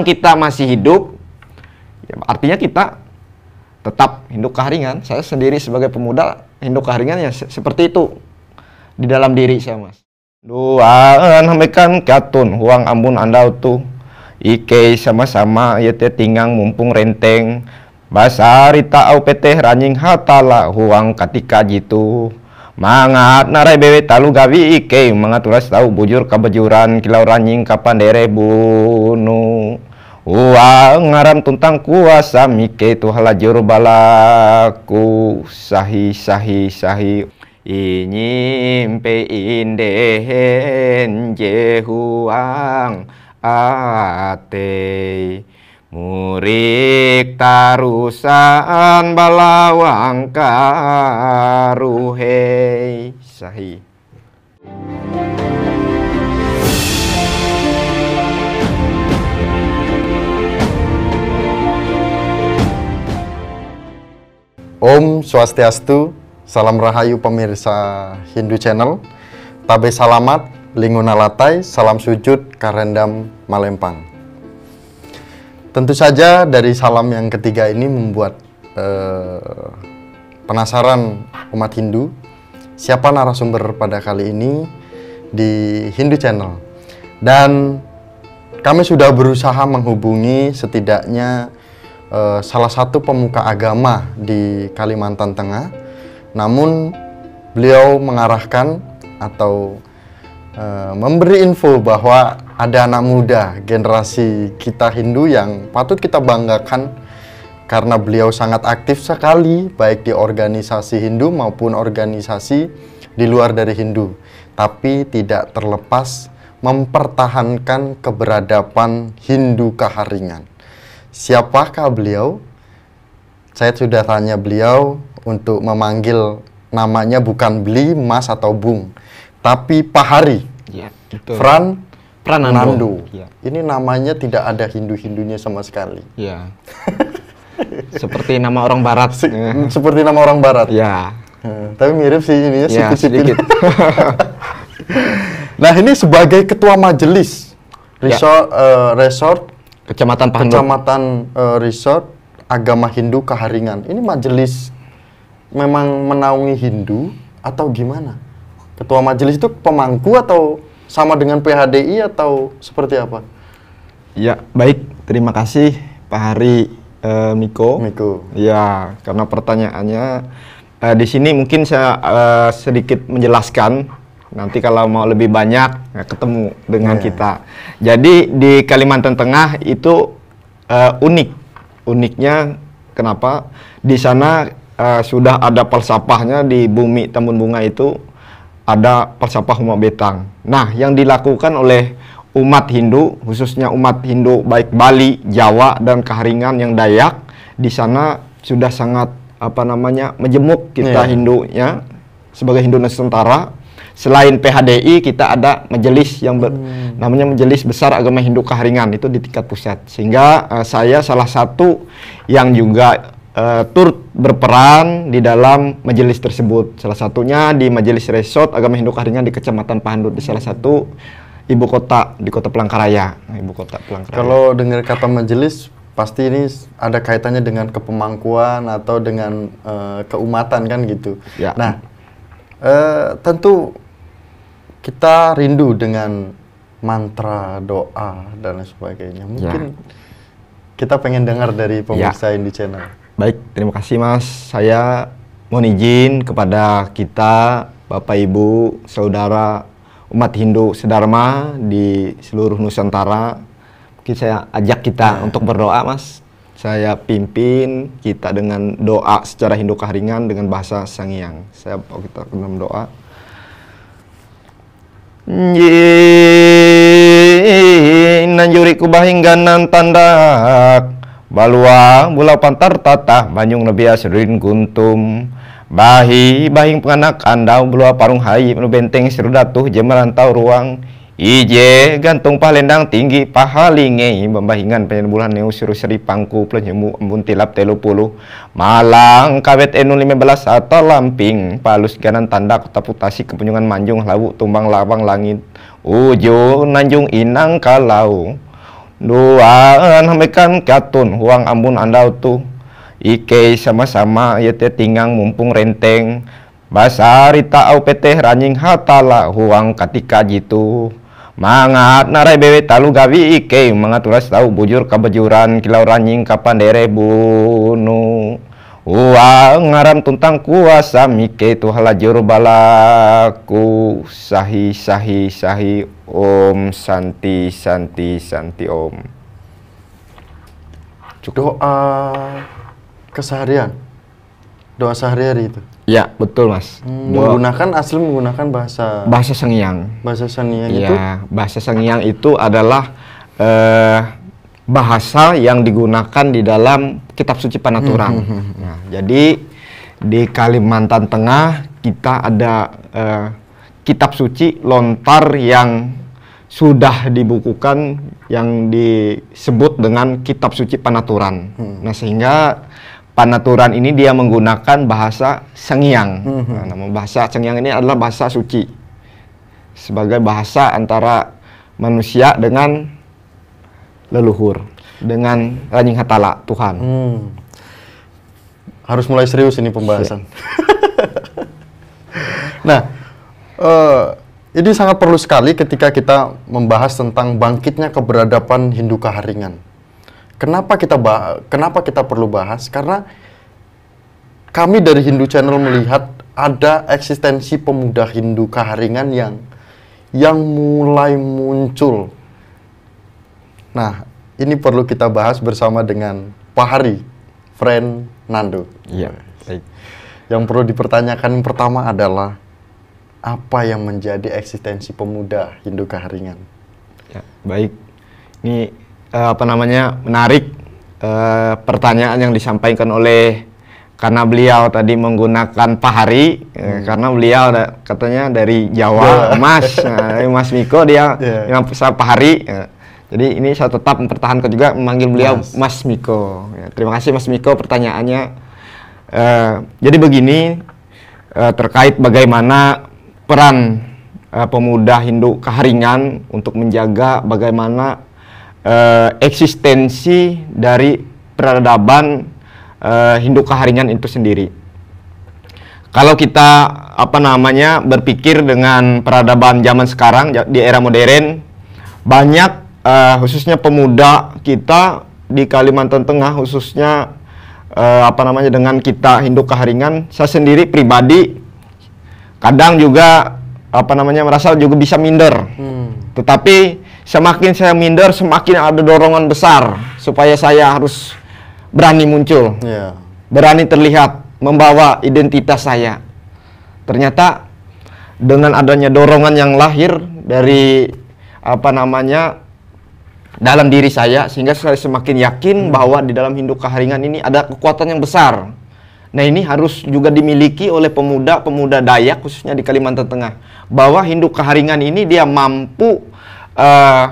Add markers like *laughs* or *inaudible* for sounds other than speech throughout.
kita masih hidup, ya artinya kita tetap hidup keharingan. Saya sendiri sebagai pemuda hidup keharingan ya se seperti itu di dalam diri saya mas. Doa namakan katun huang ambun anda utuh Ike sama-sama yete ya tingang mumpung renteng Basarita au peteh ranying hatala huang katika jitu Mangat narai bewe talu gawi ike mangaturas tahu bujur kabejuran kilau ranjing kapandere bunu. Uang ngaram tuntang kuasa mike tu halajur balaku sahi sahi sahi inyimpe indehen jehuang ate. Murik tarusan balawang karuhei sahi. Om Swastiastu, salam rahayu pemirsa Hindu Channel, tabe salamat, linguna latai, salam sujud, karendam, malempang. Tentu saja dari salam yang ketiga ini membuat eh, penasaran umat Hindu siapa narasumber pada kali ini di Hindu Channel. Dan kami sudah berusaha menghubungi setidaknya eh, salah satu pemuka agama di Kalimantan Tengah. Namun beliau mengarahkan atau eh, memberi info bahwa ada anak muda generasi kita Hindu yang patut kita banggakan karena beliau sangat aktif sekali baik di organisasi Hindu maupun organisasi di luar dari Hindu tapi tidak terlepas mempertahankan keberadaban Hindu Kaharingan. Siapakah beliau? Saya sudah tanya beliau untuk memanggil namanya bukan Bli, Mas atau Bung, tapi Pahari. Hari. Ya, Fran Pranando. Nandu. Ya. Ini namanya tidak ada Hindu-Hindunya sama sekali. Iya. *laughs* Seperti nama orang barat. Se seperti nama orang barat. Iya. Hmm, tapi mirip sih ini ya, iya, sedikit. sedikit. *laughs* nah, ini sebagai ketua majelis iya. resort ya. uh, resort Kecamatan Kecamatan uh, resort agama Hindu Kaharingan. Ini majelis memang menaungi Hindu atau gimana? Ketua majelis itu pemangku atau sama dengan PHDI atau seperti apa? Ya, baik. Terima kasih Pak Hari uh, Miko. Miko. Ya, karena pertanyaannya uh, di sini mungkin saya uh, sedikit menjelaskan nanti kalau mau lebih banyak ya, ketemu dengan yeah. kita. Jadi di Kalimantan Tengah itu uh, unik. Uniknya kenapa? Di sana uh, sudah ada falsafahnya di bumi Tambun Bunga itu ada palsafah umat betang. Nah, yang dilakukan oleh umat Hindu, khususnya umat Hindu baik Bali, Jawa, dan Kaharingan yang Dayak, di sana sudah sangat apa namanya menjemuk kita yeah. ya sebagai Hindu Nusantara. Selain PHDI, kita ada majelis yang hmm. namanya Majelis Besar Agama Hindu Kaharingan itu di tingkat pusat. Sehingga uh, saya salah satu yang juga uh, turut berperan di dalam majelis tersebut. Salah satunya di majelis resort agama Hindu Karingan di Kecamatan Pahandut di salah satu ibu kota di Kota Pelangkaraya. Nah, ibu kota Pelangkaraya. Kalau dengar kata majelis pasti ini ada kaitannya dengan kepemangkuan atau dengan uh, keumatan kan gitu. Ya. Nah, uh, tentu kita rindu dengan mantra, doa dan lain sebagainya. Ya. Mungkin ya. kita pengen dengar dari pemirsa ya. di channel. Baik, terima kasih Mas. Saya mohon izin kepada kita, Bapak Ibu, Saudara, umat Hindu Sedharma di seluruh Nusantara. Mungkin saya ajak kita ya. untuk berdoa Mas. Saya pimpin kita dengan doa secara Hindu Kaharingan dengan bahasa Sangiang. Saya mau kita dalam doa. Ye, nanjuri kubah hingga nan tandak balua bulau pantar tatah banyung nebia serin guntum bahi bahing penganak andau belua parung hai menu benteng serudatuh jemerantau ruang ije gantung palendang tinggi pahalinge membahingan neus suruh seri pangku penyemu embun tilap telu puluh malang kawet enu lima belas atau lamping palus ganan tanda kota putasi kepunyungan manjung lawu tumbang lawang langit ujo nanjung inang kalau duaan hamekan katun huang ambun andau tu ike sama-sama yete tingang mumpung renteng basari taau peteh ranjing hatala huang katika jitu mangat narai bewe talu gawi ike mangaturas tau bujur kebejuran kilau ranjing kapan dere bunu Wa ngaran tuntang kuasa mike itu halajur balaku sahi sahi sahi om santi santi santi om. Cukup. Doa keseharian, doa sehari-hari itu. Ya betul mas. Hmm, doa. Menggunakan asli menggunakan bahasa. Bahasa Sengiang. Bahasa Sengiang ya, itu. Bahasa Sangiang itu adalah uh, bahasa yang digunakan di dalam kitab suci Panaturan. Mm hmm, hmm, -hmm. Nah, jadi di Kalimantan Tengah kita ada eh, kitab suci lontar yang sudah dibukukan yang disebut dengan kitab suci Panaturan. Hmm. Nah, sehingga Panaturan ini dia menggunakan bahasa Sengiang. Hmm, hmm. Nah, namun bahasa Sengiang ini adalah bahasa suci sebagai bahasa antara manusia dengan leluhur dengan Ranjing Hatala Tuhan. Hmm. Harus mulai serius ini pembahasan. Iya. *laughs* nah, uh, ini sangat perlu sekali ketika kita membahas tentang bangkitnya keberadaban Hindu Kaharingan. Kenapa kita kenapa kita perlu bahas? Karena kami dari Hindu Channel melihat ada eksistensi pemuda Hindu Kaharingan yang yang mulai muncul Nah, ini perlu kita bahas bersama dengan Pak Hari, Nando. Iya, baik. Yang perlu dipertanyakan yang pertama adalah apa yang menjadi eksistensi pemuda Hindu Kaharingan? Ya, baik. Ini uh, apa namanya? menarik uh, pertanyaan yang disampaikan oleh karena beliau tadi menggunakan pahari eh, hmm. eh, karena beliau da, katanya dari Jawa yeah. Mas nah, Mas Miko dia yeah. yang pahari eh, ya. Jadi ini saya tetap mempertahankan juga memanggil beliau Mas, Mas Miko. Ya, terima kasih Mas Miko pertanyaannya. Uh, jadi begini uh, terkait bagaimana peran uh, pemuda Hindu Kaharingan untuk menjaga bagaimana uh, eksistensi dari peradaban uh, Hindu Kaharingan itu sendiri. Kalau kita apa namanya berpikir dengan peradaban zaman sekarang di era modern banyak uh, khususnya pemuda kita di Kalimantan Tengah khususnya uh, apa namanya dengan kita Hindu Kaharingan saya sendiri pribadi kadang juga apa namanya merasa juga bisa minder hmm. tetapi semakin saya minder semakin ada dorongan besar supaya saya harus berani muncul yeah. berani terlihat membawa identitas saya ternyata dengan adanya dorongan yang lahir dari apa namanya dalam diri saya sehingga saya semakin yakin hmm. bahwa di dalam Hindu Kaharingan ini ada kekuatan yang besar. Nah ini harus juga dimiliki oleh pemuda-pemuda Dayak khususnya di Kalimantan Tengah bahwa Hindu Kaharingan ini dia mampu uh,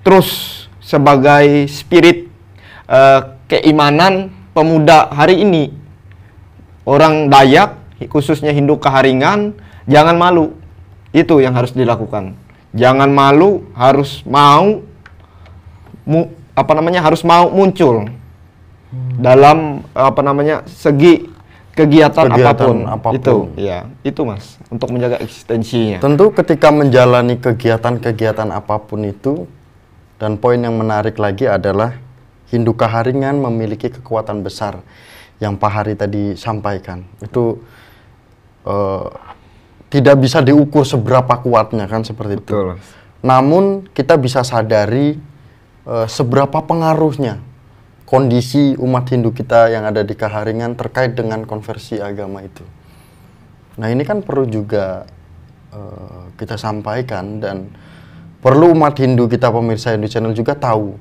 terus sebagai spirit uh, keimanan pemuda hari ini orang Dayak khususnya Hindu Kaharingan jangan malu itu yang harus dilakukan jangan malu harus mau mu, apa namanya harus mau muncul dalam apa namanya segi kegiatan, kegiatan apapun, apapun itu ya itu mas untuk menjaga eksistensinya tentu ketika menjalani kegiatan-kegiatan apapun itu dan poin yang menarik lagi adalah Hindu Kaharingan memiliki kekuatan besar yang Pak Hari tadi sampaikan itu uh, tidak bisa diukur seberapa kuatnya kan seperti Betul. itu namun kita bisa sadari Eh, seberapa pengaruhnya kondisi umat Hindu kita yang ada di Kaharingan terkait dengan konversi agama itu. Nah ini kan perlu juga uh, kita sampaikan dan perlu umat Hindu kita pemirsa Hindu Channel juga tahu.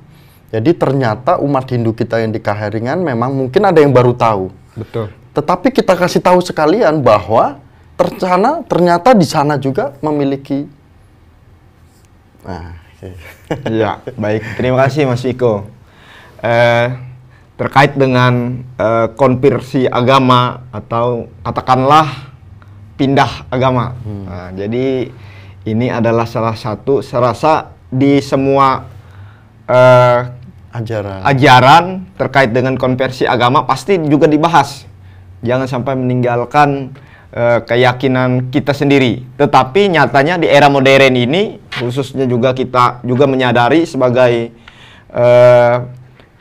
Jadi ternyata umat Hindu kita yang di Kaharingan memang mungkin ada yang baru tahu. Betul. Tetapi kita kasih tahu sekalian bahwa tercana ternyata di sana juga memiliki nah, *laughs* ya, baik. Terima kasih Mas Iko. Eh, terkait dengan eh, konversi agama atau katakanlah pindah agama. Hmm. Nah, jadi ini adalah salah satu serasa di semua eh, ajaran ajaran terkait dengan konversi agama pasti juga dibahas. Jangan sampai meninggalkan eh, keyakinan kita sendiri. Tetapi nyatanya di era modern ini khususnya juga kita juga menyadari sebagai uh,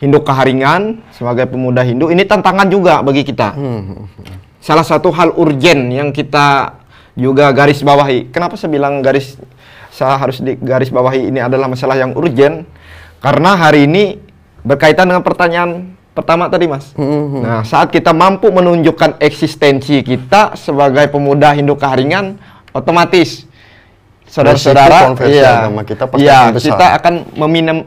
Hindu keharingan sebagai pemuda Hindu ini tantangan juga bagi kita. Hmm, hmm, hmm. Salah satu hal urgen yang kita juga garis bawahi. Kenapa saya bilang garis saya harus di garis bawahi ini adalah masalah yang urgen karena hari ini berkaitan dengan pertanyaan pertama tadi mas. Hmm. hmm nah saat kita mampu menunjukkan eksistensi kita sebagai pemuda Hindu keharingan otomatis saudara-saudara iya kita iya kita akan meminim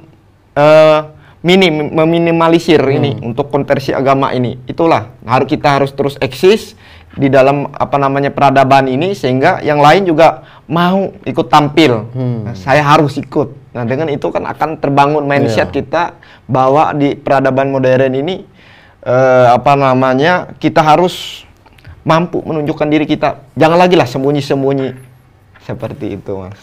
uh, eh, minim meminimalisir hmm. ini untuk konversi agama ini itulah harus kita harus terus eksis di dalam apa namanya peradaban ini sehingga yang lain juga mau ikut tampil hmm. nah, saya harus ikut nah dengan itu kan akan terbangun mindset yeah. kita bahwa di peradaban modern ini uh, apa namanya kita harus mampu menunjukkan diri kita jangan lagi lah sembunyi-sembunyi seperti itu mas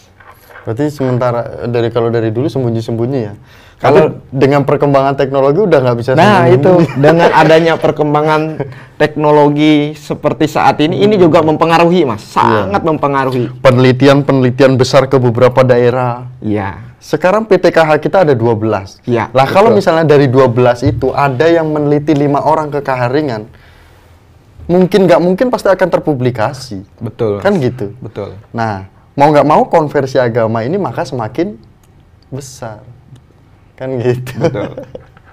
berarti sementara dari kalau dari dulu sembunyi-sembunyi ya kalau dengan perkembangan teknologi udah nggak bisa nah itu *laughs* dengan adanya perkembangan teknologi seperti saat ini ini juga mempengaruhi mas iya. sangat yeah. mempengaruhi penelitian penelitian besar ke beberapa daerah iya yeah. Sekarang PTKH kita ada 12. Iya. Lah kalau misalnya dari 12 itu ada yang meneliti lima orang ke Kaharingan, mungkin nggak mungkin pasti akan terpublikasi. Betul. Kan gitu. Betul. Nah, mau nggak mau konversi agama ini maka semakin besar. Kan gitu. Betul.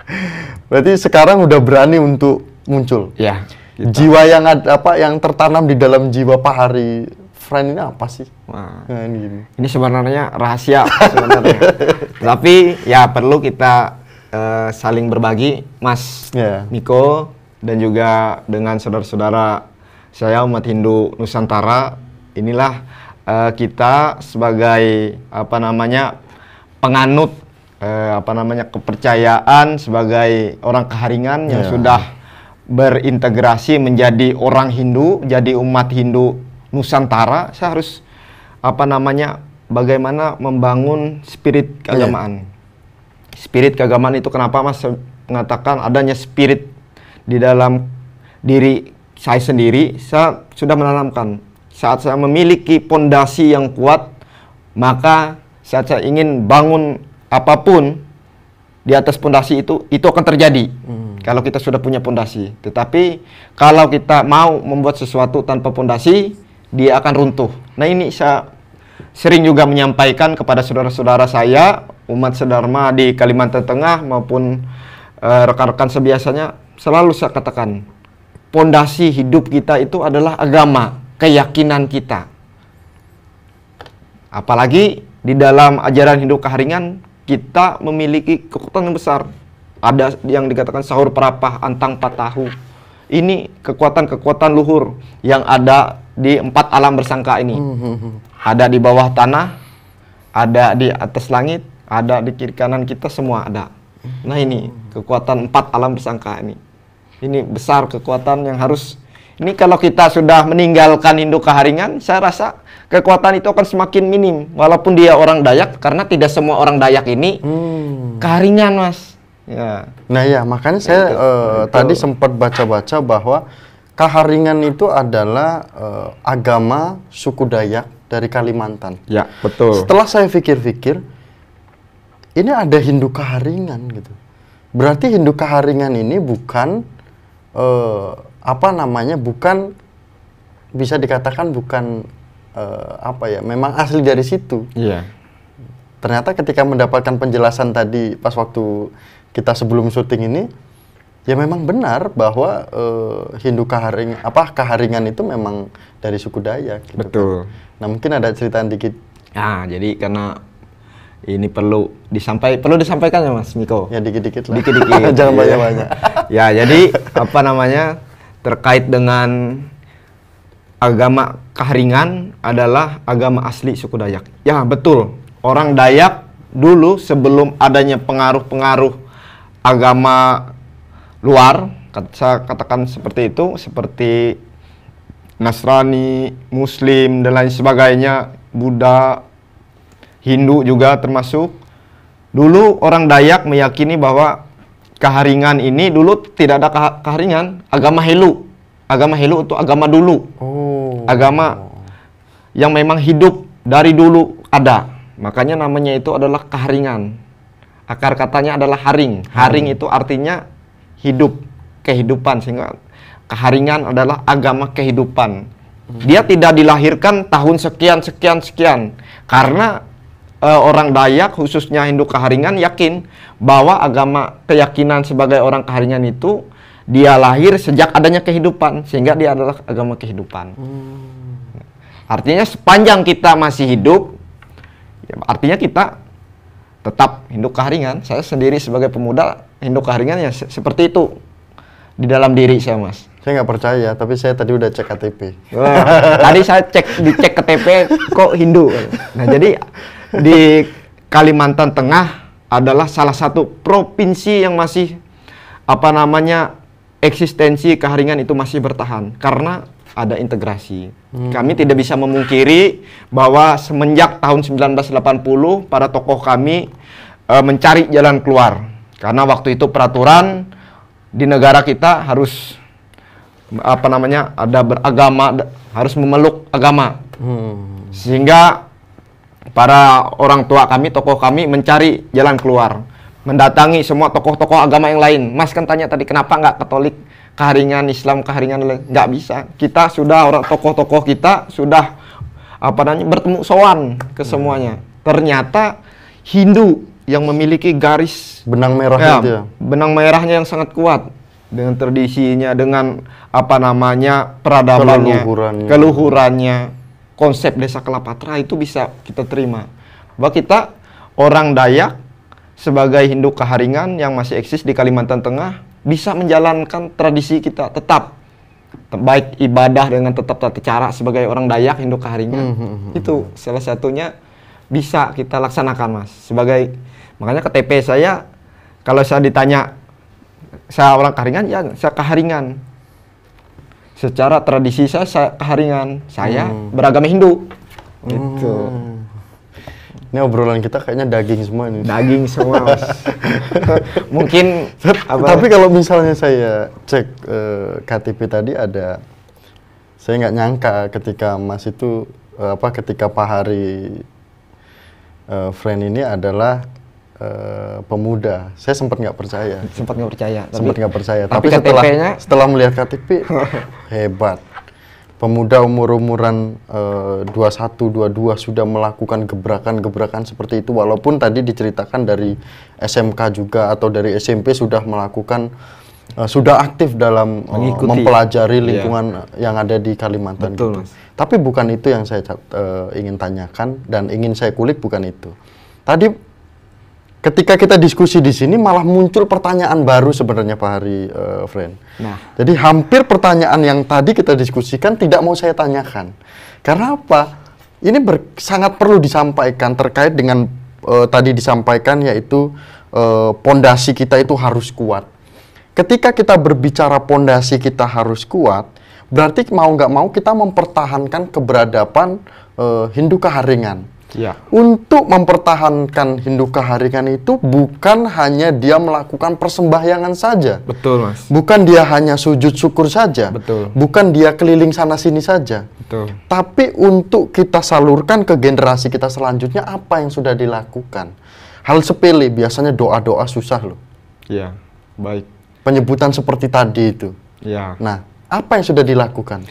*laughs* Berarti sekarang udah berani untuk muncul. Ya. Kita. Gitu. Jiwa yang ada, apa yang tertanam di dalam jiwa pak hari friend ini apa sih? Nah, nah kan ini, gini. ini sebenarnya rahasia sebenarnya. *laughs* Tapi ya perlu kita uh, saling berbagi, Mas yeah. Miko dan juga dengan saudara-saudara saya umat Hindu Nusantara inilah uh, kita sebagai apa namanya penganut uh, apa namanya kepercayaan sebagai orang keharingan yeah. yang ya. sudah berintegrasi menjadi orang Hindu, jadi umat Hindu Nusantara, saya harus apa namanya bagaimana membangun spirit iya. keagamaan. Yeah. Spirit keagamaan itu kenapa Mas mengatakan adanya spirit di dalam diri saya sendiri, saya sudah menanamkan. Saat saya memiliki pondasi yang kuat, maka saat saya ingin bangun apapun di atas pondasi itu, itu akan terjadi. Hmm. Kalau kita sudah punya pondasi, tetapi kalau kita mau membuat sesuatu tanpa pondasi, dia akan runtuh. Nah, ini saya sering juga menyampaikan kepada saudara-saudara saya, umat sedharma di Kalimantan Tengah maupun eh, rekan-rekan uh, rekan -rekan sebiasanya selalu saya katakan, pondasi hidup kita itu adalah agama, keyakinan kita. Apalagi di dalam ajaran Hindu keharingan, kita memiliki kekuatan yang besar. Ada yang dikatakan sahur perapah, antang patahu. Ini kekuatan-kekuatan luhur yang ada di empat alam bersangka ini. Hmm, hmm, hmm. Ada di bawah tanah, ada di atas langit, ada di kiri kanan kita semua ada. Nah ini kekuatan empat alam bersangka ini ini besar kekuatan yang harus ini kalau kita sudah meninggalkan induk keharingan saya rasa kekuatan itu akan semakin minim walaupun dia orang Dayak karena tidak semua orang Dayak ini hmm. keharingan mas ya nah ya makanya ya, saya itu, uh, eh, itu. tadi sempat baca-baca bahwa keharingan itu adalah uh, agama suku Dayak dari Kalimantan ya betul setelah saya pikir-pikir ini ada Hindu keharingan gitu berarti Hindu keharingan ini bukan uh, apa namanya bukan bisa dikatakan bukan uh, apa ya memang asli dari situ. Yeah. Ternyata ketika mendapatkan penjelasan tadi pas waktu kita sebelum syuting ini ya memang benar bahwa uh, Hindu Kaharing apa Kaharingan itu memang dari suku Dayak. Gitu kan. Betul. Kan? Nah mungkin ada cerita sedikit Ah jadi karena ini perlu disampai perlu disampaikan ya Mas Miko. Ya dikit-dikit lah. Dikit-dikit. *laughs* Jangan banyak-banyak. *laughs* ya, jadi apa namanya? terkait dengan agama Kahringan adalah agama asli suku Dayak. Ya, betul. Orang Dayak dulu sebelum adanya pengaruh-pengaruh agama luar, saya katakan seperti itu, seperti Nasrani, Muslim dan lain sebagainya, Buddha, Hindu juga termasuk. Dulu orang Dayak meyakini bahwa keharingan ini dulu tidak ada keharingan, agama Helu. Agama Helu itu agama dulu. Oh. Agama yang memang hidup dari dulu ada. Makanya namanya itu adalah keharingan. Akar katanya adalah haring. Haring hmm. itu artinya hidup, kehidupan sehingga keharingan adalah agama kehidupan. Hmm. Dia tidak dilahirkan tahun sekian sekian sekian karena Eh, orang Dayak khususnya Hindu Kaharingan yakin bahwa agama keyakinan sebagai orang Kaharingan itu dia lahir sejak adanya kehidupan sehingga dia adalah agama kehidupan. Hmm. Artinya sepanjang kita masih hidup ya artinya kita tetap Hindu Kaharingan. Saya sendiri sebagai pemuda Hindu Kaharingan ya se seperti itu di dalam diri saya, Mas. Saya nggak percaya, tapi saya tadi udah cek KTP. Wah, tadi saya cek dicek KTP kok Hindu. Nah, jadi di Kalimantan Tengah adalah salah satu provinsi yang masih apa namanya eksistensi keharingan itu masih bertahan karena ada integrasi. Hmm. Kami tidak bisa memungkiri bahwa semenjak tahun 1980 para tokoh kami e, mencari jalan keluar karena waktu itu peraturan di negara kita harus apa namanya ada beragama harus memeluk agama hmm. sehingga para orang tua kami, tokoh kami mencari jalan keluar. Mendatangi semua tokoh-tokoh agama yang lain. Mas kan tanya tadi kenapa nggak Katolik, keharingan Islam, keharingan nggak bisa. Kita sudah orang tokoh-tokoh kita sudah apa namanya bertemu soan ke semuanya. Ternyata Hindu yang memiliki garis benang merah ya, itu. Ya? Benang merahnya yang sangat kuat dengan tradisinya, dengan apa namanya peradabannya, keluhurannya, keluhurannya konsep desa Kelapatra itu bisa kita terima. Bahwa kita orang Dayak sebagai Hindu Kaharingan yang masih eksis di Kalimantan Tengah bisa menjalankan tradisi kita tetap baik ibadah dengan tetap tata cara sebagai orang Dayak Hindu Kaharingan. Mm hmm, -hmm. Itu hmm. salah satunya bisa kita laksanakan, Mas. Sebagai makanya KTP saya kalau saya ditanya saya orang Kaharingan ya saya Kaharingan secara tradisi saya, saya keharingan saya hmm. beragama Hindu gitu. hmm. gitu ini obrolan kita kayaknya daging semua ini. Daging semua, Mas. *laughs* Mungkin apa? Tapi kalau misalnya saya cek uh, eh, KTP tadi ada saya nggak nyangka ketika Mas itu eh, apa ketika Pak Hari uh, friend ini adalah Eh, pemuda. Saya sempat nggak percaya. *laughs* Sempat nggak percaya. Sempat nggak percaya. Tapi, tapi kan setelah setelah melihat KTP *laughs* hebat. Pemuda umur-umuran uh, 21, 22 sudah melakukan gebrakan-gebrakan seperti itu walaupun tadi diceritakan dari SMK juga atau dari SMP sudah melakukan uh, sudah aktif dalam uh, mempelajari iya. lingkungan yeah. yang ada di Kalimantan Betul, gitu. Mas. Tapi bukan itu yang saya uh, ingin tanyakan dan ingin saya kulik bukan itu. Tadi ketika kita diskusi di sini malah muncul pertanyaan baru sebenarnya Pak Hari uh, eh, Friend. Nah. Jadi hampir pertanyaan yang tadi kita diskusikan tidak mau saya tanyakan. Karena apa? Ini ber, sangat perlu disampaikan terkait dengan uh, tadi disampaikan yaitu eh, pondasi uh, kita itu harus kuat. Ketika kita berbicara pondasi kita harus kuat, berarti mau nggak mau kita mempertahankan keberadaban uh, Hindu Kaharingan Ya. Untuk mempertahankan Hindu keharikan itu bukan hanya dia melakukan persembahyangan saja. Betul, Mas. Bukan dia hanya sujud syukur saja. Betul. Bukan dia keliling sana sini saja. Betul. Tapi untuk kita salurkan ke generasi kita selanjutnya apa yang sudah dilakukan. Hal sepele biasanya doa-doa susah loh. Iya. Baik. Penyebutan seperti tadi itu. Iya. Nah, apa yang sudah dilakukan?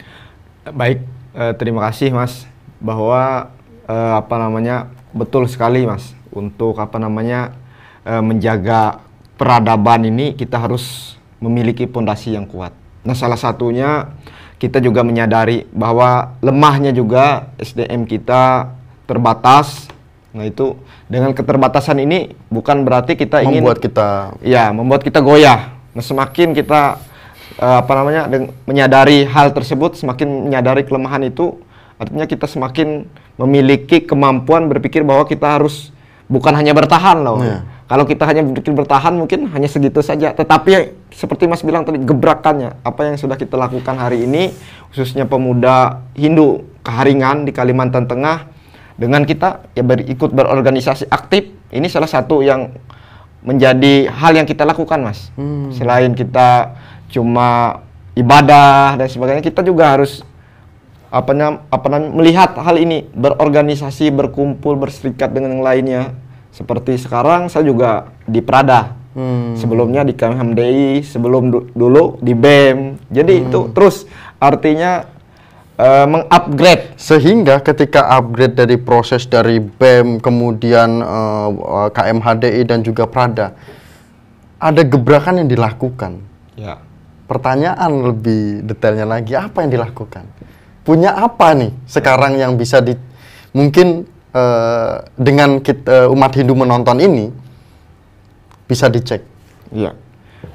Baik, eh, terima kasih Mas bahwa uh, apa namanya betul sekali mas untuk apa namanya uh, menjaga peradaban ini kita harus memiliki pondasi yang kuat. Nah salah satunya kita juga menyadari bahwa lemahnya juga SDM kita terbatas. Nah itu dengan keterbatasan ini bukan berarti kita ingin membuat kita ya membuat kita goyah. Nah semakin kita uh, apa namanya menyadari hal tersebut, semakin menyadari kelemahan itu, artinya kita semakin memiliki kemampuan berpikir bahwa kita harus bukan hanya bertahan loh. Yeah. Kalau kita hanya berpikir bertahan mungkin hanya segitu saja. Tetapi seperti Mas bilang tadi gebrakannya, apa yang sudah kita lakukan hari ini khususnya pemuda Hindu Keharingan di Kalimantan Tengah dengan kita ya berikut berorganisasi aktif, ini salah satu yang menjadi hal yang kita lakukan, Mas. Hmm. Selain kita cuma ibadah dan sebagainya, kita juga harus apa nam, melihat hal ini berorganisasi berkumpul berserikat dengan yang lainnya seperti sekarang saya juga di Prada hmm. sebelumnya di Kamhamdei sebelum du dulu di BEM jadi hmm. itu terus artinya uh, mengupgrade sehingga ketika upgrade dari proses dari BEM kemudian uh, eh, KMHDI dan juga Prada ada gebrakan yang dilakukan ya pertanyaan lebih detailnya lagi apa yang dilakukan punya apa nih sekarang yang bisa di mungkin uh, dengan kita, uh, eh, umat Hindu menonton ini bisa dicek. Iya.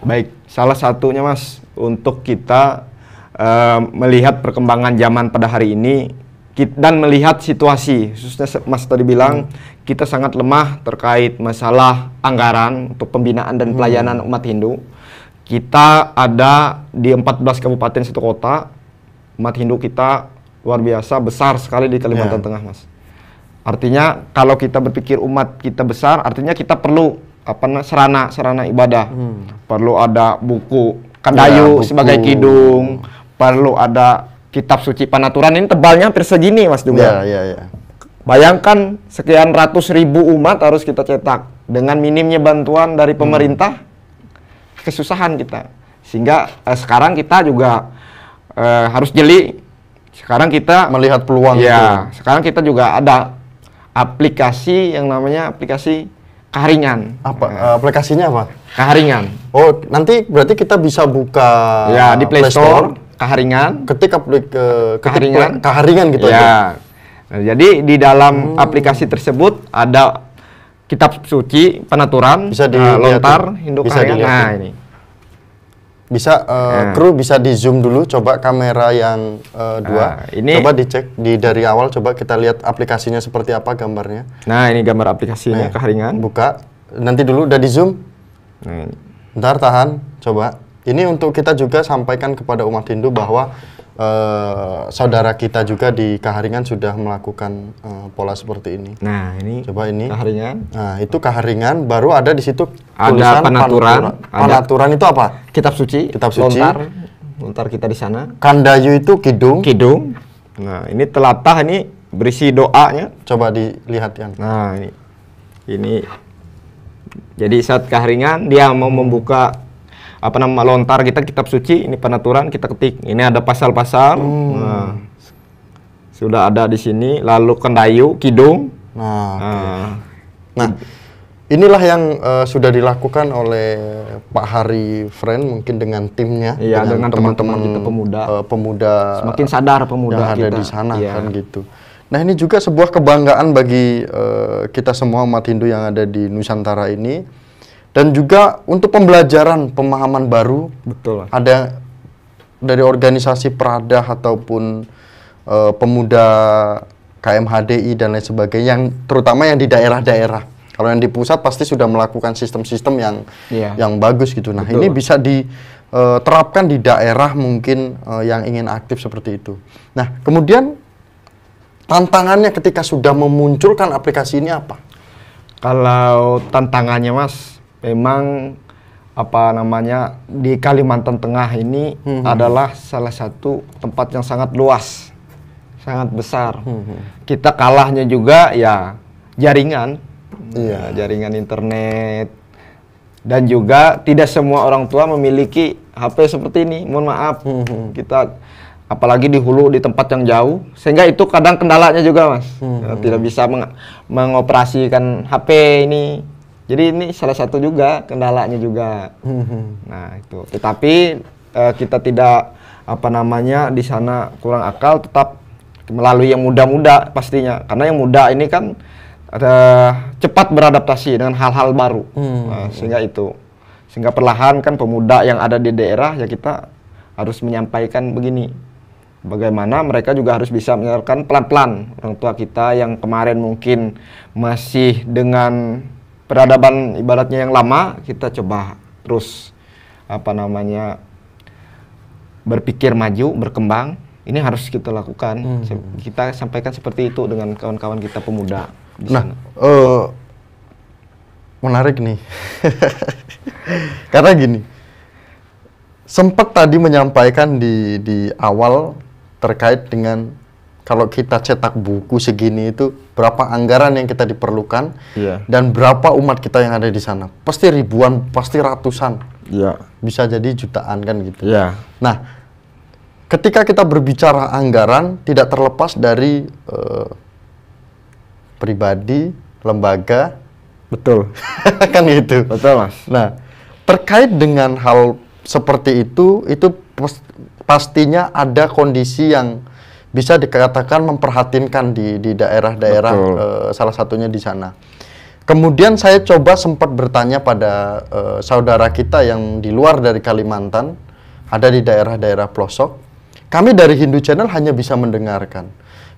Baik, salah satunya Mas untuk kita uh, melihat perkembangan zaman pada hari ini kita, dan melihat situasi khususnya Mas tadi bilang hmm. kita sangat lemah terkait masalah anggaran untuk pembinaan dan pelayanan hmm. umat Hindu. Kita ada di 14 kabupaten satu kota umat Hindu kita luar biasa besar sekali di Kalimantan yeah. Tengah, Mas. Artinya kalau kita berpikir umat kita besar, artinya kita perlu apa serana serana ibadah. Hmm. Perlu ada buku kandayu ya, buku. sebagai kidung, perlu ada kitab suci panaturan ini tebalnya hampir segini, Mas Dunga. Yeah, yeah, yeah. Bayangkan sekian ratus ribu umat harus kita cetak dengan minimnya bantuan dari hmm. pemerintah hmm. kesusahan kita. Sehingga eh, sekarang kita juga Eh, harus jeli. Sekarang kita melihat peluang. Ya, itu. sekarang kita juga ada aplikasi yang namanya aplikasi Karingan. Apa uh, aplikasinya apa? Karingan. Oh, nanti berarti kita bisa buka ya di Play Store, Kaharingan. Store Karingan. Ketik aplik uh, Karingan, Karingan gitu ya. aja. Nah, jadi di dalam hmm. aplikasi tersebut ada kitab suci, penaturan, bisa eh, dilihat, uh, lontar, Hindu Karingan. Nah, ini bisa uh, nah. kru bisa di zoom dulu coba kamera yang uh, dua nah, ini coba dicek di dari awal coba kita lihat aplikasinya seperti apa gambarnya nah ini gambar aplikasinya nah, keharingan buka nanti dulu udah di zoom nah. ntar tahan coba ini untuk kita juga sampaikan kepada umat Hindu bahwa uh, saudara kita juga di Kaharingan sudah melakukan uh, pola seperti ini. Nah, ini coba ini Kaharingan. Nah, itu Kaharingan baru ada di situ ada penaturan. Penaturan itu apa? Kitab suci. Kitab suci. Lontar. Lontar kita di sana. Kandayu itu kidung. Kidung. Nah, ini telatah ini berisi doanya. Coba dilihat ya. Nah, ini ini jadi saat Kaharingan dia mau membuka apa nama lontar kita kitab suci ini penaturan kita ketik ini ada pasal-pasal hmm. nah, sudah ada di sini lalu kendayu kidung nah nah, okay. nah inilah yang uh, sudah dilakukan oleh Pak Hari Friend mungkin dengan timnya iya, dengan teman-teman kita pemuda uh, pemuda semakin sadar pemuda yang kita. ada di sana iya. kan gitu Nah ini juga sebuah kebanggaan bagi uh, kita semua umat Hindu yang ada di Nusantara ini dan juga untuk pembelajaran pemahaman baru betul ada dari organisasi peradah ataupun uh, pemuda KMHDI dan lain sebagainya yang terutama yang di daerah-daerah kalau yang di pusat pasti sudah melakukan sistem-sistem yang iya. yang bagus gitu nah betul. ini bisa diterapkan eh, di daerah mungkin uh, yang ingin aktif seperti itu nah kemudian tantangannya ketika sudah memunculkan aplikasi ini apa kalau tantangannya mas memang apa namanya di Kalimantan Tengah ini hmm. adalah salah satu tempat yang sangat luas, sangat besar. Hmm. Kita kalahnya juga ya jaringan, iya. ya, jaringan internet dan juga tidak semua orang tua memiliki HP seperti ini. Mohon maaf, hmm. kita apalagi di hulu di tempat yang jauh sehingga itu kadang kendalanya juga mas hmm. tidak bisa meng mengoperasikan HP ini jadi ini salah satu juga kendalanya juga. *laughs* nah itu. Tetapi uh, kita tidak apa namanya di sana kurang akal tetap melalui yang muda-muda pastinya karena yang muda ini kan ada cepat beradaptasi dengan hal-hal baru hmm. nah, sehingga itu sehingga perlahan kan pemuda yang ada di daerah ya kita harus menyampaikan begini bagaimana mereka juga harus bisa menyalurkan pelan-pelan orang tua kita yang kemarin mungkin masih dengan peradaban ibaratnya yang lama kita coba terus apa namanya berpikir maju berkembang ini harus kita lakukan hmm. kita sampaikan seperti itu dengan kawan-kawan kita pemuda di nah sana. Uh, menarik nih *laughs* karena gini sempat tadi menyampaikan di di awal terkait dengan kalau kita cetak buku segini itu berapa anggaran yang kita diperlukan yeah. dan berapa umat kita yang ada di sana pasti ribuan pasti ratusan yeah. bisa jadi jutaan kan gitu yeah. nah ketika kita berbicara anggaran tidak terlepas dari uh, pribadi lembaga betul *laughs* kan gitu betul mas nah terkait dengan hal seperti itu itu pastinya ada kondisi yang bisa dikatakan memperhatinkan di di daerah-daerah uh, salah satunya di sana. Kemudian saya coba sempat bertanya pada uh, saudara kita yang di luar dari Kalimantan, ada di daerah-daerah pelosok. Kami dari Hindu Channel hanya bisa mendengarkan.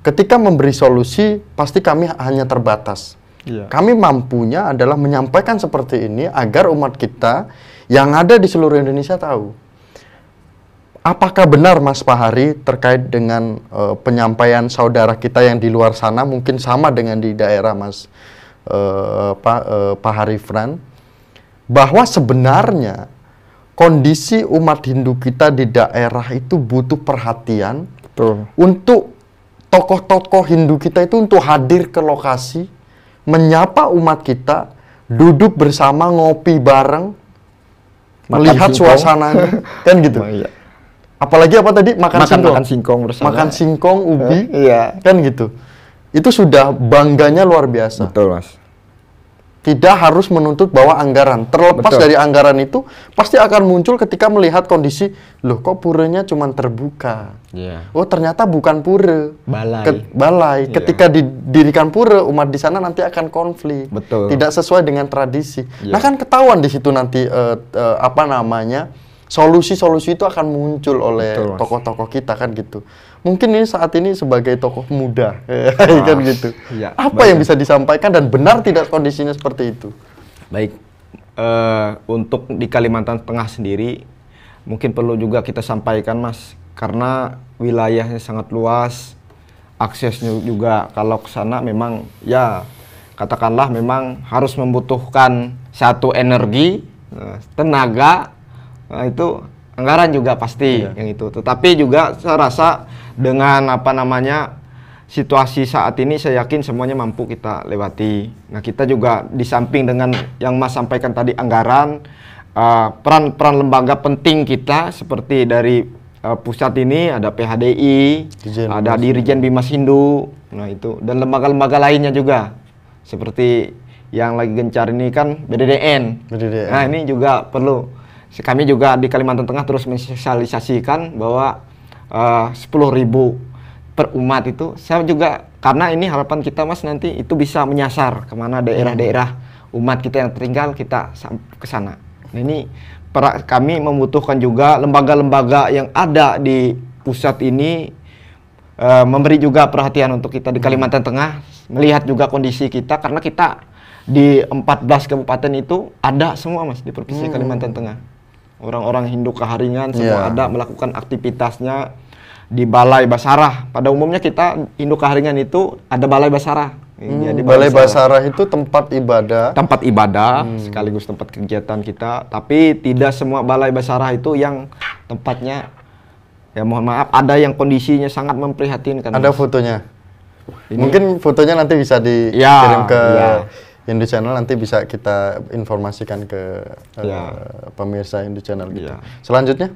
Ketika memberi solusi, pasti kami hanya terbatas. Iya. Kami mampunya adalah menyampaikan seperti ini agar umat kita yang ada di seluruh Indonesia tahu apakah benar Mas Fahari terkait dengan uh, penyampaian saudara kita yang di luar sana mungkin sama dengan di daerah Mas uh, Pak uh, Fran bahwa sebenarnya kondisi umat Hindu kita di daerah itu butuh perhatian Betul. untuk tokoh-tokoh Hindu kita itu untuk hadir ke lokasi menyapa umat kita duduk bersama ngopi bareng Makan melihat suasana *laughs* kan gitu. oh, iya apalagi apa tadi makan, makan singkong makan singkong bersama makan singkong ubi eh, iya kan gitu itu sudah bangganya luar biasa betul mas tidak harus menuntut bahwa anggaran terlepas Betul. dari anggaran itu pasti akan muncul ketika melihat kondisi loh kok purenya cuma terbuka yeah. oh ternyata bukan pure balai Ket, balai yeah. ketika didirikan pure umat di sana nanti akan konflik Betul. tidak sesuai dengan tradisi yeah. nah kan ketahuan di situ nanti uh, uh, apa namanya solusi-solusi itu akan muncul oleh tokoh-tokoh kita kan gitu. Mungkin ini saat ini sebagai tokoh muda *laughs* ah, kan gitu. Ya, Apa baik. yang bisa disampaikan dan benar tidak kondisinya seperti itu? Baik. Uh, untuk di Kalimantan Tengah sendiri mungkin perlu juga kita sampaikan Mas karena wilayahnya sangat luas, aksesnya juga kalau ke sana memang ya katakanlah memang harus membutuhkan satu energi, eh, tenaga Nah, itu anggaran juga pasti iya. yang itu. Tetapi juga saya rasa dengan apa namanya situasi saat ini saya yakin semuanya mampu kita lewati. Nah, kita juga di samping dengan yang Mas sampaikan tadi anggaran eh, peran-peran uh, lembaga penting kita seperti dari uh, pusat ini ada PHDI, Dijen ada Bimas. Dirjen Bimas Hindu, nah itu dan lembaga-lembaga lainnya juga seperti yang lagi gencar ini kan BDDN. BDDN. Nah ini juga perlu kami juga di Kalimantan Tengah terus mensosialisasikan bahwa eh, uh, 10.000 per umat itu saya juga karena ini harapan kita Mas nanti itu bisa menyasar kemana daerah-daerah umat kita yang tertinggal kita ke sana. Nah, ini para, kami membutuhkan juga lembaga-lembaga yang ada di pusat ini uh, memberi juga perhatian untuk kita di Kalimantan Tengah melihat juga kondisi kita karena kita di 14 kabupaten itu ada semua Mas di provinsi hmm. Kalimantan Tengah. Orang-orang Hindu keharingan semua yeah. ada melakukan aktivitasnya di Balai Basarah. Pada umumnya kita Hindu keharingan itu ada Balai Basarah. Iya, hmm, Jadi Balai Basarah itu tempat ibadah. Tempat ibadah hmm. sekaligus tempat kegiatan kita, tapi tidak semua Balai Basarah itu yang tempatnya ya mohon maaf ada yang kondisinya sangat memprihatinkan. Ada mas. fotonya. Ini. Mungkin fotonya nanti bisa dikirim ya, ke ya. Indo Channel nanti bisa kita informasikan ke uh, pemirsa Indo Channel gitu. Yeah. Selanjutnya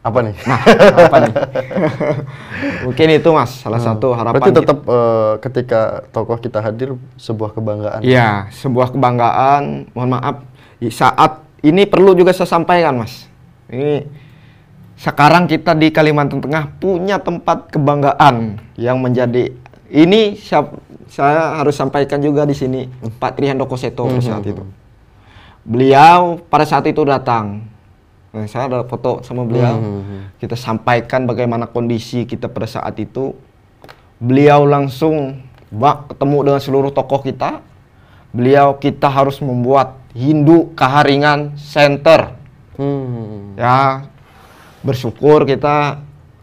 apa nih? Nah, apa nih? *laughs* Mungkin itu mas salah hmm. satu harapan. Berarti tetap kita. uh, eh, ketika tokoh kita hadir sebuah kebanggaan. Iya, sebuah kebanggaan. Mohon maaf saat ini perlu juga saya sampaikan mas. Ini sekarang kita di Kalimantan Tengah punya tempat kebanggaan yang menjadi ini siap saya harus sampaikan juga di sini Pak Trihandoko Seto pada hmm, saat hmm, itu. Hmm. Beliau pada saat itu datang. Nah, saya ada foto sama beliau. Kita sampaikan bagaimana kondisi kita pada saat itu. Beliau langsung bak ketemu dengan seluruh tokoh kita. Beliau kita harus membuat Hindu Kaharingan Center. Hmm. Ya, bersyukur kita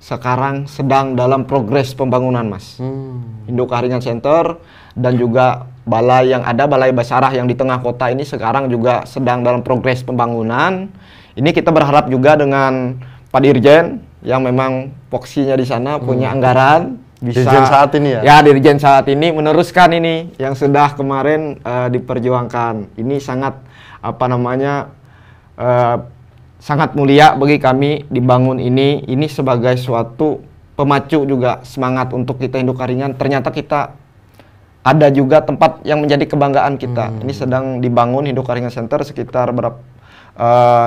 sekarang sedang dalam progres pembangunan mas. Hmm. induk Keharingan Center dan juga balai yang ada balai Basarah yang di tengah kota ini sekarang juga sedang dalam progres pembangunan. Ini kita berharap juga dengan Pak Dirjen yang memang foksinya di sana hmm. punya anggaran bisa Dirjen saat ini ya. Ya Dirjen saat ini meneruskan ini yang sudah kemarin uh, diperjuangkan. Ini sangat apa namanya uh, sangat mulia bagi kami dibangun ini. Ini sebagai suatu pemacu juga semangat untuk kita induk Karingan. Ternyata kita ada juga tempat yang menjadi kebanggaan kita. Hmm. Ini sedang dibangun Induk Karingan Center sekitar berapa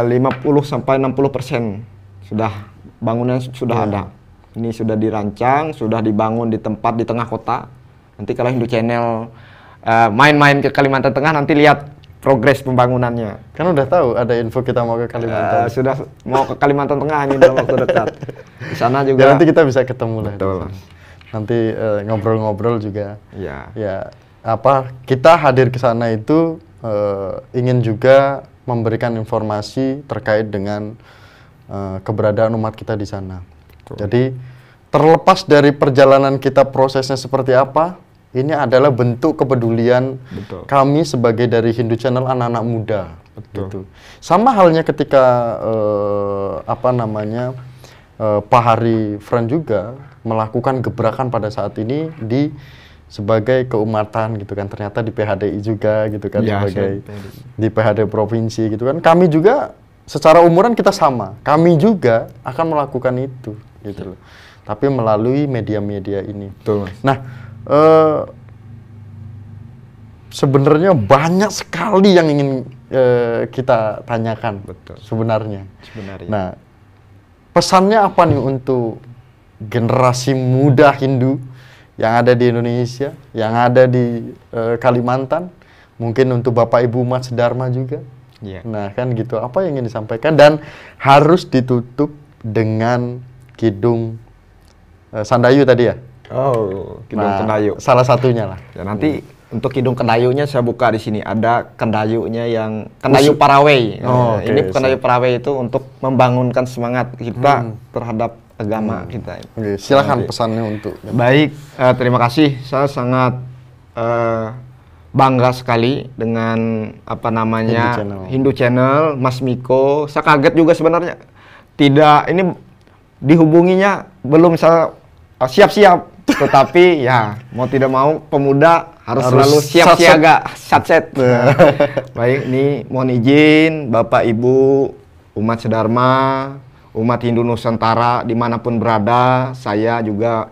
eh, uh, 50 sampai 60 persen sudah bangunan sudah yeah. ada. Ini sudah dirancang, sudah dibangun di tempat di tengah kota. Nanti kalau Hindu Channel eh, main-main uh, main -main ke Kalimantan Tengah nanti lihat progres pembangunannya. Kan udah tahu ada info kita mau ke Kalimantan. Uh, sudah mau ke Kalimantan Tengah ini dalam waktu dekat. Di sana ya, juga. Ya, nanti kita bisa ketemu lah. Betul. Nanti eh, ngobrol-ngobrol uh, juga. Ya. Ya apa kita hadir ke sana itu uh, ingin juga memberikan informasi terkait dengan uh, keberadaan umat kita di sana. Betul. Jadi terlepas dari perjalanan kita prosesnya seperti apa, ini adalah bentuk kepedulian Betul. kami sebagai dari Hindu Channel anak-anak muda. Betul. Gitu. Sama halnya ketika uh, apa namanya uh, Pak Hari Fran juga melakukan gebrakan pada saat ini di sebagai keumatan gitu kan ternyata di PHDI juga gitu kan ya, sebagai di PHD provinsi gitu kan kami juga secara umuran kita sama kami juga akan melakukan itu gitu iya. loh tapi melalui media-media ini Betul, nah uh, sebenarnya banyak sekali yang ingin uh, kita tanyakan Betul. sebenarnya. Sebenarnya. Nah, pesannya apa nih untuk generasi muda Hindu yang ada di Indonesia, yang ada di uh, Kalimantan, mungkin untuk Bapak Ibu Mas Dharma juga. Yeah. Nah, kan gitu. Apa yang ingin disampaikan dan harus ditutup dengan kidung uh, Sandayu tadi ya? Oh, Kidung nah, Kendayu. Salah satunya lah. Ya nanti hmm. untuk Kidung Kendayunya saya buka di sini ada Kendayunya yang Kendayu Parawe. Oh, ya, okay. ini Kendayu Parawe itu untuk membangunkan semangat kita hmm. terhadap agama hmm. kita. Okay, silakan nanti. pesannya untuk. Baik, uh, terima kasih. Saya sangat uh, bangga sekali dengan apa namanya Hindu Channel, Hindu Channel Mas Miko. Saya kaget juga sebenarnya. Tidak, ini dihubunginya belum saya eh, siap-siap tetapi ya mau tidak mau pemuda harus, selalu siap satset. siaga, set *laughs* Baik, ini mohon izin Bapak Ibu umat sedharma umat Hindu Nusantara dimanapun berada, saya juga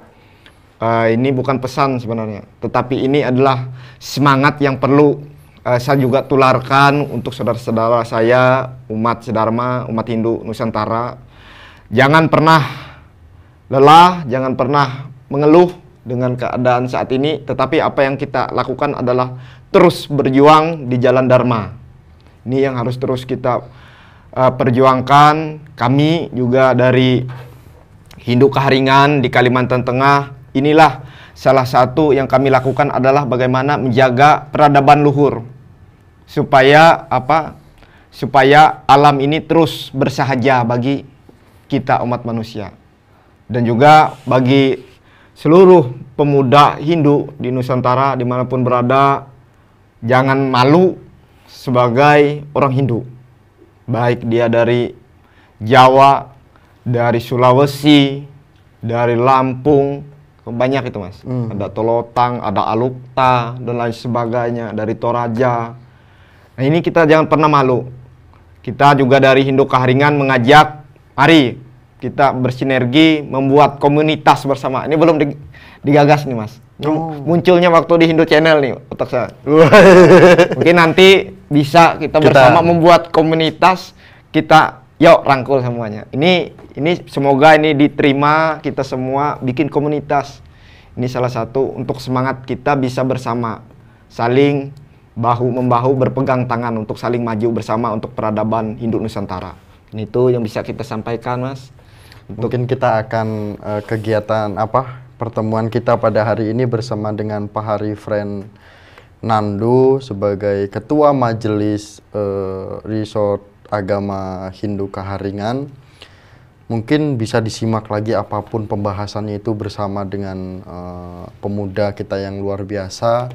uh, ini bukan pesan sebenarnya, tetapi ini adalah semangat yang perlu uh, saya juga tularkan untuk saudara-saudara saya umat sedharma umat Hindu Nusantara. Jangan pernah lelah, jangan pernah mengeluh dengan keadaan saat ini, tetapi apa yang kita lakukan adalah terus berjuang di jalan Dharma. Ini yang harus terus kita uh, perjuangkan. Kami juga dari Hindu Keharingan di Kalimantan Tengah, inilah salah satu yang kami lakukan adalah bagaimana menjaga peradaban luhur supaya apa? Supaya alam ini terus bersahaja bagi kita umat manusia dan juga bagi seluruh pemuda Hindu di Nusantara dimanapun berada jangan malu sebagai orang Hindu baik dia dari Jawa dari Sulawesi dari Lampung banyak itu mas hmm. ada Tolotang ada Alukta dan lain sebagainya dari Toraja nah ini kita jangan pernah malu kita juga dari Hindu Kaharingan mengajak mari kita bersinergi membuat komunitas bersama. Ini belum digagas nih mas. Oh. Munculnya waktu di Hindu Channel nih otak saya. Mungkin nanti bisa kita, kita bersama membuat komunitas kita yuk rangkul semuanya. Ini ini semoga ini diterima kita semua bikin komunitas. Ini salah satu untuk semangat kita bisa bersama saling bahu membahu berpegang tangan untuk saling maju bersama untuk peradaban Hindu Nusantara. Ini itu yang bisa kita sampaikan mas. Mungkin kita akan uh, kegiatan apa pertemuan kita pada hari ini bersama dengan Pak Hari Friend Nandu sebagai Ketua Majelis uh, Resort Agama Hindu Kaharingan. Mungkin bisa disimak lagi apapun pembahasannya itu bersama dengan uh, pemuda kita yang luar biasa.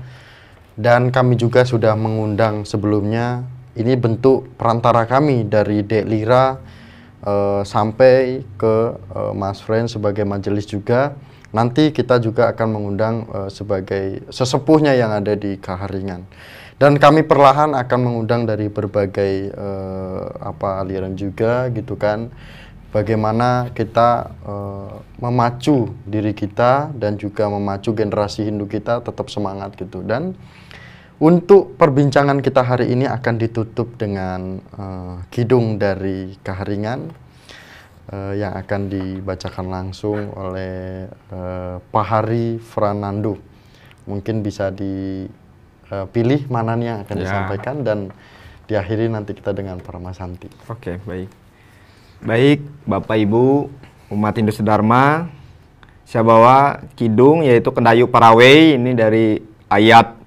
Dan kami juga sudah mengundang sebelumnya, ini bentuk perantara kami dari Dek Lira, uh, sampai ke uh, Mas Friend sebagai majelis juga. Nanti kita juga akan mengundang uh, sebagai sesepuhnya yang ada di Kaharingan. Dan kami perlahan akan mengundang dari berbagai uh, apa aliran juga gitu kan. Bagaimana kita uh, memacu diri kita dan juga memacu generasi Hindu kita tetap semangat gitu dan untuk perbincangan kita hari ini akan ditutup dengan uh, kidung dari Kaharingan uh, eh, yang akan dibacakan langsung oleh uh, Pahari Fernando. Mungkin bisa dipilih mananya mana yang akan ya. disampaikan dan diakhiri nanti kita dengan Santi. Oke, baik. Baik, Bapak Ibu, umat Indonesia Dharma, saya bawa kidung yaitu Kendayu Parawe ini dari ayat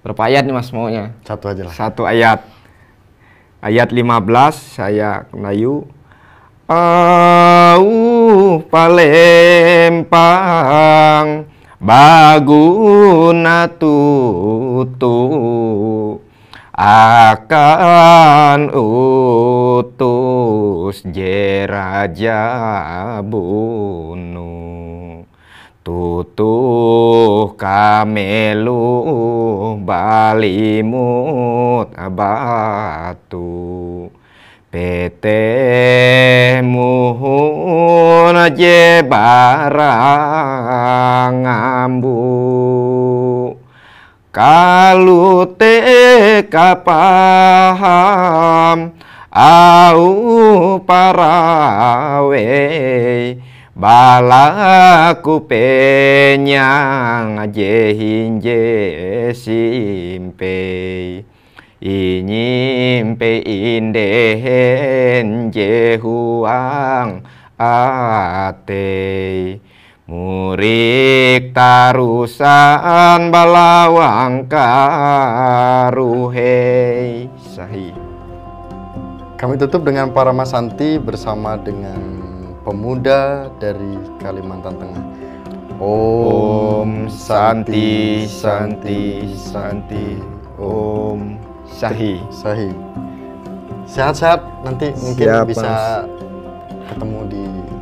Berapa ayat nih Mas maunya? Satu aja lah. Satu ayat. Ayat 15 saya Melayu. Au palempang baguna tutu akan utus jeraja bunuh tutuh kamelu balimut batu PT muhun je barang ambu kalu te kapaham au parawe Balaku ku penyang hinje simpe inyimpe indehen jehuang ate murik tarusan balawang karuhe sahi kami tutup dengan para masanti bersama dengan pemuda dari Kalimantan Tengah. Om Santi Santi Santi Om Sahi Sahi. Sehat-sehat nanti mungkin Siap, bisa ketemu di